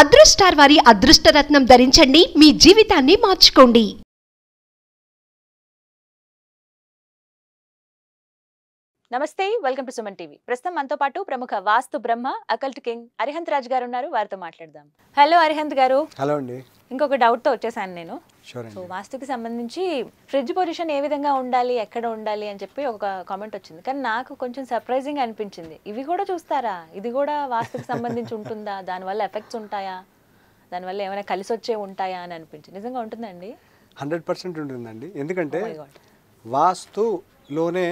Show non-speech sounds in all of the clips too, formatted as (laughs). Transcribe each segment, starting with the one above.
అదృష్టార్ వారి అదృష్టరత్నం ధరించండి మీ జీవితాన్ని మార్చుకోండి నమస్తే వెల్కమ్ టు సుమన్ టీవీ ప్రస్తుతం మనతో పాటు ప్రముఖ వాస్తు బ్రహ్మ అకల్ట్ కింగ్ అరిహంత్ రాజ్ గారు ఉన్నారు వారితో మాట్లాడదాం హలో అరిహంత్ గారు హలో అండి ఇంకొక డౌట్తో వచ్చేసాను నేను సో వాస్తుకి సంబంధించి ఫ్రిడ్జ్ పొజిషన్ ఏ విధంగా ఉండాలి ఎక్కడ ఉండాలి అని చెప్పి ఒక కామెంట్ వచ్చింది కానీ నాకు కొంచెం సర్ప్రైజింగ్ అనిపించింది ఇవి కూడా చూస్తారా ఇది కూడా వాస్తుకి సంబంధించి ఉంటుందా దానివల్ల ఎఫెక్ట్స్ ఉంటాయా దానివల్ల ఏమైనా కలిసి వచ్చే ఉంటాయా అని అనిపించింది నిజంగా ఉంటుందండి హండ్రెడ్ పర్సెంట్ ఉంటుందండి ఎందుకంటే oh వాస్తులోనే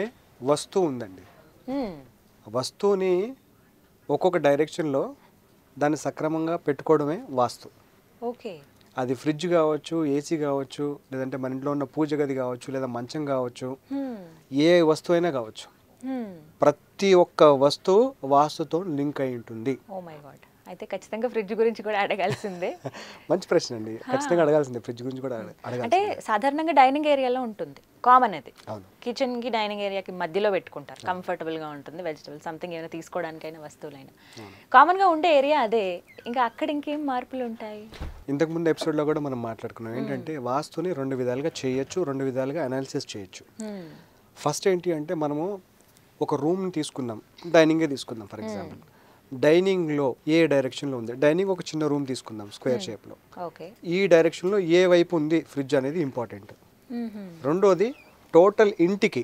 వస్తువు ఉందండి hmm. వస్తువుని ఒక్కొక్క డైరెక్షన్లో దాన్ని సక్రమంగా పెట్టుకోవడమే వాస్తు ఓకే అది ఫ్రిడ్జ్ కావచ్చు ఏసీ కావచ్చు లేదంటే మన ఇంట్లో ఉన్న పూజ గది కావచ్చు లేదా మంచం కావచ్చు ఏ వస్తువు అయినా కావచ్చు hmm. Hmm. ప్రతి ఒక్క వస్తువు వాస్తుతో లింక్ అయి ఉంటుంది oh అయితే ఖచ్చితంగా ఫ్రిడ్జ్ గురించి కూడా అడగాల్సిందే (laughs) మంచి ప్రశ్న అండి ఖచ్చితంగా అడగాల్సిందే ఫ్రిడ్జ్ గురించి కూడా అడగాలి అంటే సాధారణంగా డైనింగ్ ఏరియాలో ఉంటుంది కామన్ అది కిచెన్ కి డైనింగ్ ఏరియాకి మధ్యలో పెట్టుకుంటారు కంఫర్టబుల్ గా ఉంటుంది వెజిటబుల్ సంథింగ్ ఏమైనా తీసుకోవడానికైనా వస్తువులైనా కామన్ గా ఉండే ఏరియా అదే ఇంకా అక్కడ ఇంకేం మార్పులు ఉంటాయి ఇంతకు ముందు ఎపిసోడ్ లో కూడా మనం మాట్లాడుకున్నాం ఏంటంటే వాస్తుని రెండు విధాలుగా చేయొచ్చు రెండు విధాలుగా అనాలిసిస్ చేయొచ్చు ఫస్ట్ ఏంటి అంటే మనము ఒక రూమ్ని తీసుకుందాం డైనింగే తీసుకుందాం ఫర్ ఎగ్జాంపుల్ డైనింగ్లో ఏ డైరెక్షన్లో ఉంది డైనింగ్ ఒక చిన్న రూమ్ తీసుకుందాం స్క్వేర్ షేప్లో ఈ డైరెక్షన్లో ఏ వైపు ఉంది ఫ్రిడ్జ్ అనేది ఇంపార్టెంట్ రెండోది టోటల్ ఇంటికి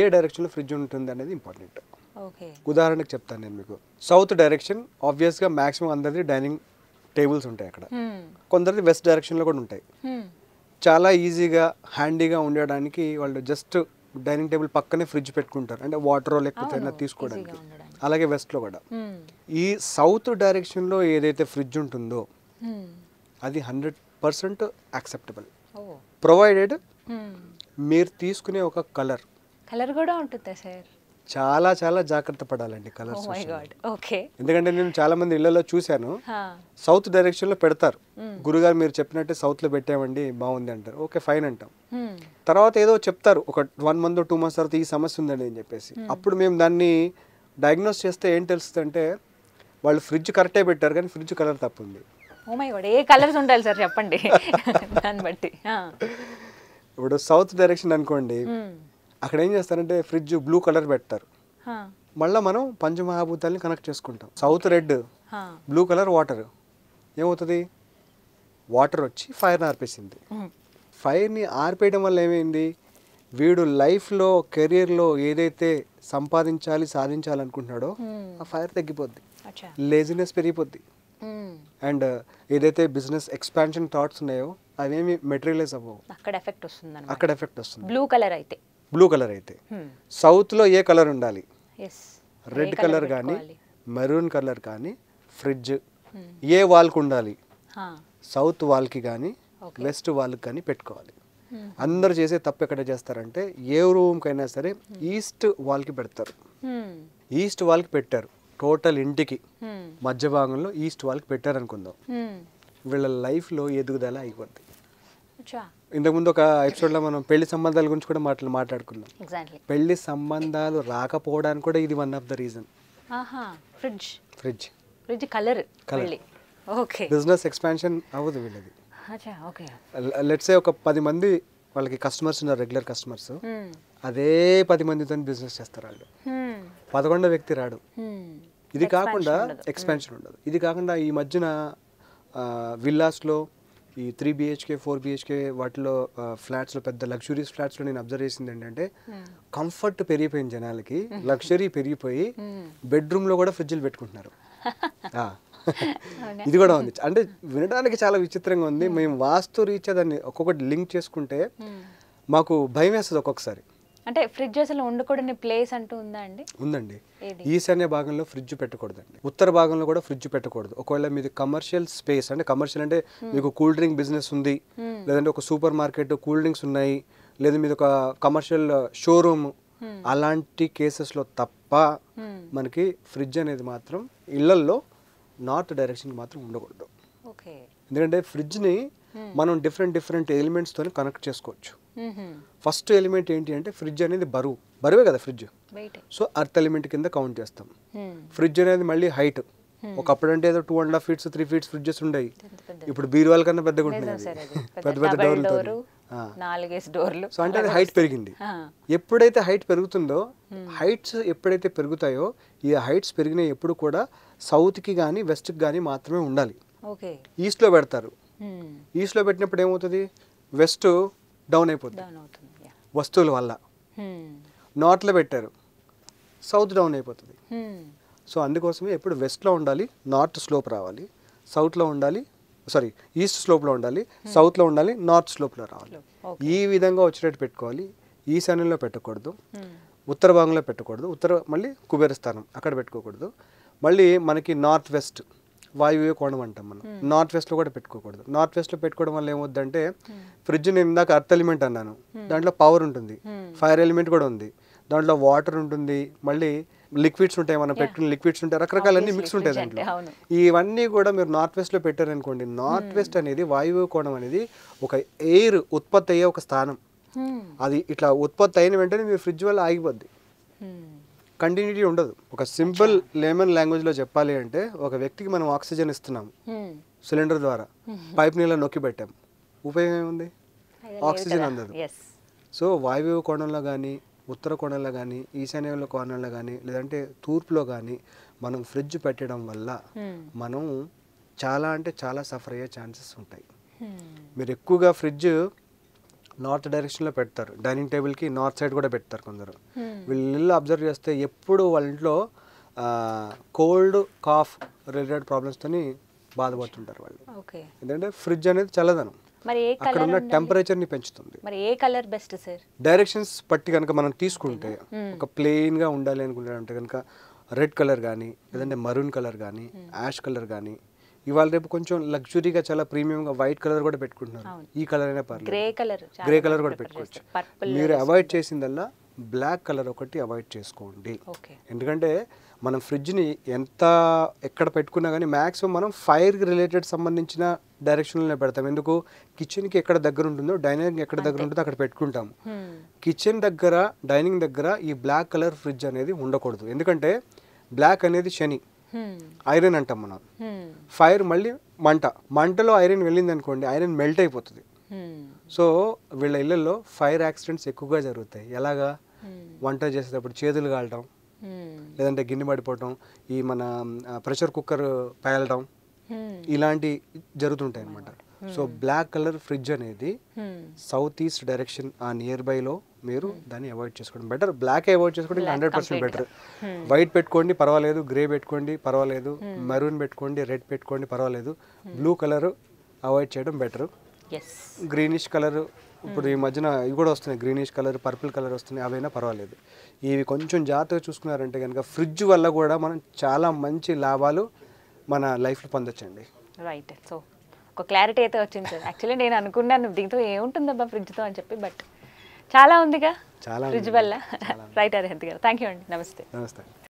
ఏ డైరెక్షన్లో ఫ్రిడ్జ్ ఉంటుంది అనేది ఇంపార్టెంట్ ఉదాహరణకు చెప్తాను నేను మీకు సౌత్ డైరెక్షన్ ఆబ్వియస్గా మాక్సిమం అందరిది డైనింగ్ టేబుల్స్ ఉంటాయి అక్కడ కొందరిది వెస్ట్ డైరెక్షన్లో కూడా ఉంటాయి చాలా ఈజీగా హ్యాండీగా ఉండడానికి వాళ్ళు జస్ట్ డైనింగ్ టేబుల్ పక్కనే ఫ్రిడ్జ్ పెట్టుకుంటారు అంటే వాటర్ లేకపోతే తీసుకోవడానికి అలాగే వెస్ట్లో కూడా ఈ సౌత్ డైరెక్షన్లో ఏదైతే ఫ్రిడ్జ్ ఉంటుందో అది హండ్రెడ్ పర్సెంట్ యాక్సెప్టబుల్ ప్రొవైడెడ్ మీరు తీసుకునే ఒక కలర్ కలర్ కూడా ఉంటుందా సార్ చాలా చాలా జాగ్రత్త పడాలండి కలర్స్ ఎందుకంటే నేను చాలా మంది ఇళ్లలో చూశాను సౌత్ డైరెక్షన్ లో పెడతారు గురుగారు మీరు చెప్పినట్టే సౌత్ లో పెట్టామండి బాగుంది అంటారు ఓకే ఫైన్ అంటాం తర్వాత ఏదో చెప్తారు ఒక వన్ మంత్ టూ మంత్స్ తర్వాత ఈ సమస్య ఉందండి అని చెప్పేసి అప్పుడు మేము దాన్ని డయాగ్నోస్ చేస్తే ఏం తెలుస్తుంది అంటే వాళ్ళు ఫ్రిడ్జ్ కరెక్టే పెట్టారు కానీ ఫ్రిడ్జ్ కలర్ తప్పు ఉంది ఏ కలర్స్ ఉండాలి సార్ చెప్పండి (laughs) దాన్ని బట్టి ఇప్పుడు సౌత్ డైరెక్షన్ అనుకోండి hmm. అక్కడ ఏం చేస్తారంటే ఫ్రిడ్జ్ బ్లూ కలర్ పెడతారు మళ్ళీ మనం పంచమహాభూతాలని కనెక్ట్ చేసుకుంటాం south red blue colour water ఏమవుతుంది వాటర్ వచ్చి ఫైర్ని ఆర్పేసింది ఫైర్ని hmm. ఆర్పేయడం వల్ల ఏమైంది వీడు లైఫ్లో కెరీర్లో ఏదైతే సంపాదించాలి సాధించాలనుకుంటున్నాడో hmm. ఆ ఫైర్ తగ్గిపోద్ది లేజినెస్ పెరిగిపోద్ది అండ్ hmm. uh, ఏదైతే బిజినెస్ ఎక్స్పాన్షన్ థాట్స్ ఉన్నాయో అవేమి మెటీరియలైజ్ అవ్వవు అక్కడ ఎఫెక్ట్ వస్తుంది అక్కడ ఎఫెక్ట్ వస్తుంది బ్లూ కలర్ అయితే బ్లూ కలర్ అయితే సౌత్లో hmm. ఏ కలర్ ఉండాలి రెడ్ కలర్ కానీ మెరూన్ కలర్ కానీ ఫ్రిడ్జ్ ఏ వాల్కి ఉండాలి సౌత్ వాల్కి కానీ వెస్ట్ వాల్కి కానీ పెట్టుకోవాలి అందరూ చేసే తప్పు ఎక్కడ చేస్తారంటే ఏ రూమ్కైనా సరే ఈస్ట్ వాల్కి పెడతారు hmm. ఈస్ట్ వాల్కి పెట్టారు టోటల్ ఇంటికి hmm. మధ్య భాగంలో ఈస్ట్ వాల్కి పెట్టారు అనుకుందాం hmm. వీళ్ళ లైఫ్లో ఎదుగుదల అయిపోద్ది ఇంతకుముందు ఒక ఎపిసోడ్లో మనం పెళ్లి సంబంధాల గురించి కూడా మాటలు మాట్లాడుకుందాం పెళ్లి సంబంధాలు రాకపోవడానికి కూడా ఇది one of the reason fridge fridge fridge colour colour okay business expansion అవ్వదు వీళ్ళది లెట్ సే ఒక పది మంది వాళ్ళకి కస్టమర్స్ ఉన్నారు రెగ్యులర్ కస్టమర్స్ అదే పది మందితో బిజినెస్ చేస్తారు వాళ్ళు పదకొండో వ్యక్తి రాడు ఇది కాకుండా ఎక్స్పెన్షన్ ఉండదు ఇది కాకుండా ఈ మధ్యన విల్లాస్లో ఈ త్రీ బిహెచ్కే ఫోర్ బిహెచ్కే వాటిలో ఫ్లాట్స్లో పెద్ద లగ్జరీస్ ఫ్లాట్స్లో నేను అబ్జర్వ్ చేసింది ఏంటంటే కంఫర్ట్ పెరిగిపోయింది జనాలకి లగ్జరీ పెరిగిపోయి బెడ్రూమ్లో కూడా ఫ్రిడ్జ్లు పెట్టుకుంటున్నారు (laughs) ఇది కూడా ఉంది అంటే వినడానికి చాలా విచిత్రంగా ఉంది hmm. మేము వాస్తు రీచ్ దాన్ని ఒక్కొక్కటి లింక్ చేసుకుంటే hmm. మాకు భయం వేస్తుంది ఒక్కొక్కసారి అంటే ఫ్రిడ్జ్ అసలు ఉండకూడని ప్లేస్ అంటూ ఉందా అండి ఉందండి ఈశాన్య భాగంలో ఫ్రిడ్జ్ పెట్టకూడదండి ఉత్తర భాగంలో కూడా ఫ్రిడ్జ్ పెట్టకూడదు ఒకవేళ మీది కమర్షియల్ స్పేస్ అంటే కమర్షియల్ అంటే hmm. మీకు కూల్ డ్రింక్ బిజినెస్ ఉంది లేదంటే ఒక సూపర్ మార్కెట్ కూల్ డ్రింక్స్ ఉన్నాయి లేదా మీది ఒక కమర్షియల్ షోరూమ్ అలాంటి కేసెస్లో తప్ప మనకి ఫ్రిడ్జ్ అనేది మాత్రం ఇళ్లల్లో నార్త్ డైరెక్షన్ మాత్రం ఉండకూడదు ఎందుకంటే ఫ్రిడ్జ్ని మనం డిఫరెంట్ డిఫరెంట్ ఎలిమెంట్స్తో కనెక్ట్ చేసుకోవచ్చు ఫస్ట్ ఎలిమెంట్ ఏంటి అంటే ఫ్రిడ్జ్ అనేది బరువు బరువే కదా ఫ్రిడ్జ్ సో అర్త్ ఎలిమెంట్ కింద కౌంట్ చేస్తాం ఫ్రిడ్జ్ అనేది మళ్ళీ హైట్ ఒకప్పుడు అంటే ఏదో two and half feets three feets fridges ఉండేవి ఇప్పుడు బీరువాల కన్నా పెద్దగా ఉంటుంది పెద్ద పెద్ద డోర్లతో నాలుగేసి డోర్లు సో అంటే అది హైట్ పెరిగింది ఎప్పుడైతే హైట్ పెరుగుతుందో హైట్స్ ఎప్పుడైతే పెరుగుతాయో ఈ హైట్స్ పెరిగిన ఎప్పుడు కూడా సౌత్కి కానీ వెస్ట్కి కానీ మాత్రమే ఉండాలి ఈస్ట్లో పెడతారు ఈస్ట్లో పెట్టినప్పుడు ఏమవుతుంది వెస్ట్ డౌన్ అయిపోతుంది వస్తువుల వల్ల లో పెట్టారు సౌత్ డౌన్ అయిపోతుంది సో అందుకోసమే ఎప్పుడు వెస్ట్లో ఉండాలి నార్త్ స్లోప్ రావాలి సౌత్లో ఉండాలి సారీ ఈస్ట్ స్లోప్లో ఉండాలి సౌత్లో ఉండాలి నార్త్ స్లోప్లో రావాలి ఈ విధంగా వచ్చేటట్టు పెట్టుకోవాలి ఈశాన్యంలో పెట్టకూడదు ఉత్తర భాగంలో పెట్టకూడదు ఉత్తర మళ్ళీ కుబేర స్థానం అక్కడ పెట్టుకోకూడదు మళ్ళీ మనకి నార్త్ వెస్ట్ వాయువ్య కోణం అంటాం మనం నార్త్ వెస్ట్లో కూడా పెట్టుకోకూడదు నార్త్ వెస్ట్లో పెట్టుకోవడం వల్ల ఏమవుద్దంటే ఫ్రిడ్జ్ నేను ఇందాక అర్త్ ఎలిమెంట్ అన్నాను దాంట్లో పవర్ ఉంటుంది ఫైర్ ఎలిమెంట్ కూడా ఉంది దాంట్లో వాటర్ ఉంటుంది మళ్ళీ లిక్విడ్స్ ఉంటాయి మనం పెట్టుకున్న లిక్విడ్స్ ఉంటాయి రకరకాలన్నీ మిక్స్ ఉంటాయి దాంట్లో ఇవన్నీ కూడా మీరు నార్త్ వెస్ట్లో పెట్టారనుకోండి నార్త్ hmm. వెస్ట్ అనేది వాయువు కోణం అనేది ఒక ఎయిర్ ఉత్పత్తి అయ్యే ఒక స్థానం hmm. అది ఇట్లా ఉత్పత్తి అయిన వెంటనే మీరు ఫ్రిడ్జ్ వల్ల ఆగిపోద్ది hmm. కంటిన్యూటీ ఉండదు ఒక సింపుల్ లాంగ్వేజ్ లాంగ్వేజ్లో చెప్పాలి అంటే ఒక వ్యక్తికి మనం ఆక్సిజన్ ఇస్తున్నాము సిలిండర్ ద్వారా పైప్ నీళ్ళ నొక్కి పెట్టాము ఉపయోగం ఏముంది ఆక్సిజన్ అందదు సో వాయువు కోణంలో కానీ ఉత్తర కోణంలో కానీ ఈశాన్యంలో కోణంలో కానీ లేదంటే తూర్పులో కానీ మనం ఫ్రిడ్జ్ పెట్టడం వల్ల మనం చాలా అంటే చాలా సఫర్ అయ్యే ఛాన్సెస్ ఉంటాయి మీరు ఎక్కువగా ఫ్రిడ్జ్ నార్త్ డైరెక్షన్లో పెడతారు డైనింగ్ టేబుల్కి నార్త్ సైడ్ కూడా పెడతారు కొందరు వీళ్ళు అబ్జర్వ్ చేస్తే ఎప్పుడు వాళ్ళ ఇంట్లో కోల్డ్ కాఫ్ రిలేటెడ్ ప్రాబ్లమ్స్తోని బాధపడుతుంటారు వాళ్ళు ఎందుకంటే ఫ్రిడ్జ్ అనేది చల్లదనం మరి ఏ అక్కడ టెంపరేచర్ ని పెంచుతుంది మరి ఏ కలర్ బెస్ట్ సార్ డైరెక్షన్స్ పట్టి కనుక మనం తీసుకుంటే hmm. Hmm. ఒక ప్లెయిన్ గా ఉండాలి అనుకుంటే కనుక రెడ్ కలర్ కానీ లేదంటే మరూన్ కలర్ కానీ యాష్ కలర్ కానీ ఇవాళ రేపు కొంచెం లగ్జరీగా చాలా ప్రీమియంగా వైట్ కలర్ కూడా పెట్టుకుంటున్నారు ఈ కలర్ అయినా పర్లేదు గ్రే కలర్ గ్రే కలర్ కూడా పెట్టుకోవచ్చు మీరు అవాయిడ్ చేసిందల్లా బ్లాక్ కలర్ ఒకటి అవాయిడ్ చేసుకోండి ఎందుకంటే మనం ఫ్రిడ్జ్ని ఎంత ఎక్కడ పెట్టుకున్నా కానీ మ్యాక్సిమం మనం ఫైర్కి రిలేటెడ్ సంబంధించిన డైరెక్షన్లోనే పెడతాం ఎందుకు కిచెన్కి ఎక్కడ దగ్గర ఉంటుందో డైనింగ్ ఎక్కడ దగ్గర ఉంటుందో అక్కడ పెట్టుకుంటాము కిచెన్ దగ్గర డైనింగ్ దగ్గర ఈ బ్లాక్ కలర్ ఫ్రిడ్జ్ అనేది ఉండకూడదు ఎందుకంటే బ్లాక్ అనేది శని ఐరన్ అంటాం మనం ఫైర్ మళ్ళీ మంట మంటలో ఐరన్ వెళ్ళింది అనుకోండి ఐరన్ మెల్ట్ అయిపోతుంది సో వీళ్ళ ఇళ్ళల్లో ఫైర్ యాక్సిడెంట్స్ ఎక్కువగా జరుగుతాయి ఎలాగా వంట చేసేటప్పుడు చేతులు కాలటం లేదంటే గిన్నె పడిపోవటం ఈ మన ప్రెషర్ కుక్కర్ పేలడం Hmm. ఇలాంటి జరుగుతుంటాయి అనమాట hmm. So black colour fridge అనేది hmm. సౌత్ ఈస్ట్ డైరెక్షన్ ఆ నియర్ బైలో మీరు దాన్ని అవాయిడ్ చేసుకోవడం బెటర్ బ్లాక్ అవాయిడ్ చేసుకోవడం హండ్రెడ్ పర్సెంట్ బెటర్ వైట్ పెట్టుకోండి పర్వాలేదు గ్రే పెట్టుకోండి పర్వాలేదు మెరూన్ పెట్టుకోండి రెడ్ పెట్టుకోండి పర్వాలేదు బ్లూ కలర్ అవాయిడ్ చేయడం బెటర్ గ్రీనిష్ కలర్ ఇప్పుడు ఈ మధ్యన ఇవి కూడా వస్తున్నాయి గ్రీనిష్ కలర్ పర్పుల్ కలర్ వస్తున్నాయి అవైనా పర్వాలేదు ఇవి కొంచెం జాగ్రత్తగా చూసుకున్నారంటే కనుక ఫ్రిడ్జ్ వల్ల కూడా మనం చాలా మంచి లాభాలు మన లైఫ్లో పొందొచ్చండి రైట్ సో ఒక క్లారిటీ అయితే వచ్చింది సార్ యాక్చువల్లీ నేను అనుకున్నాను దీంతో ఏముంటుందబ్బా ఫ్రిడ్జ్తో అని చెప్పి బట్ చాలా ఉందిగా ఫ్రిడ్జ్ వల్ల రైట్ అదే (laughs) గారు థ్యాంక్ యూ అండి నమస్తే నమస్తే